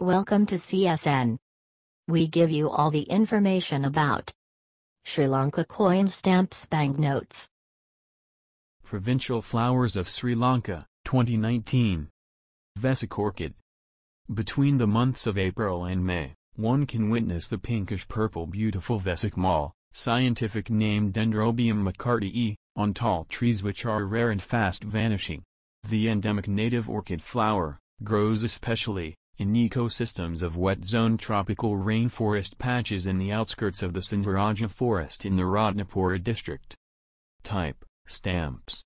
Welcome to CSN. We give you all the information about Sri Lanka coin stamps banknotes. Provincial Flowers of Sri Lanka, 2019 Vesic Orchid Between the months of April and May, one can witness the pinkish-purple beautiful Vesic Mall, scientific name Dendrobium mccartii, on tall trees which are rare and fast vanishing. The endemic native orchid flower, grows especially, in ecosystems of wet zone tropical rainforest patches in the outskirts of the Sindharaja forest in the Ratnapura district. Type, stamps.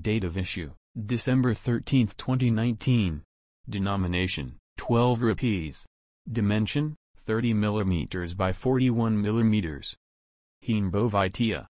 Date of issue, December 13, 2019. Denomination, 12 rupees. Dimension, 30 mm by 41 mm. Heenbovitia.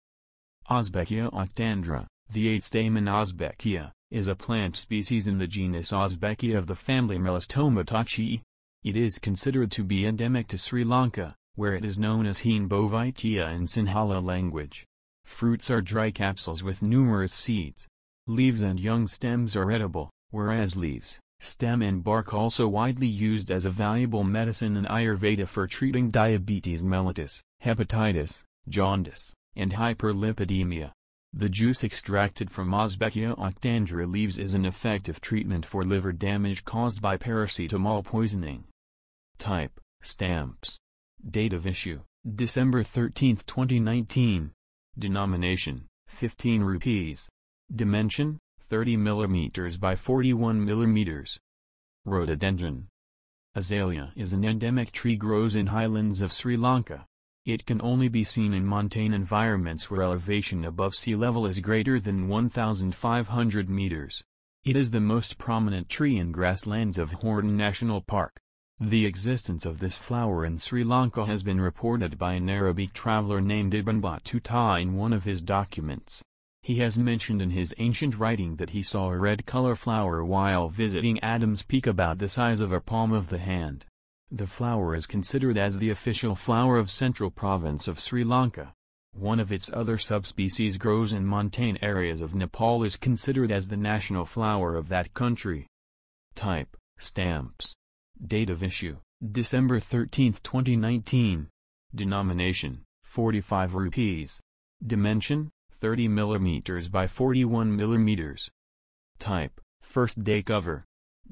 Osbekia octandra, the eighth stamen Osbekia, is a plant species in the genus Osbekia of the family Melastomataceae. It is considered to be endemic to Sri Lanka, where it is known as heen bovitea in Sinhala language. Fruits are dry capsules with numerous seeds. Leaves and young stems are edible, whereas leaves, stem and bark also widely used as a valuable medicine in Ayurveda for treating diabetes mellitus, hepatitis, jaundice, and hyperlipidemia. The juice extracted from Osbekia octandra leaves is an effective treatment for liver damage caused by paracetamol poisoning. Type, stamps. Date of issue, December 13, 2019. Denomination, 15 rupees. Dimension, 30 mm by 41 mm. Rhododendron. Azalea is an endemic tree grows in highlands of Sri Lanka. It can only be seen in montane environments where elevation above sea level is greater than 1,500 meters. It is the most prominent tree in grasslands of Horton National Park. The existence of this flower in Sri Lanka has been reported by an Arabic traveler named Ibn Battuta in one of his documents. He has mentioned in his ancient writing that he saw a red color flower while visiting Adam's Peak about the size of a palm of the hand. The flower is considered as the official flower of Central Province of Sri Lanka. One of its other subspecies grows in montane areas of Nepal is considered as the national flower of that country. Type, stamps. Date of issue, December 13, 2019. Denomination, 45 rupees. Dimension, 30 mm by 41 mm. Type, first day cover.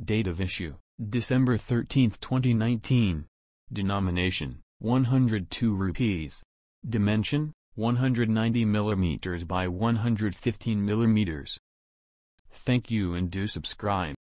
Date of issue, December 13, 2019. Denomination, 102 rupees. Dimension, 190 mm by 115 mm. Thank you and do subscribe.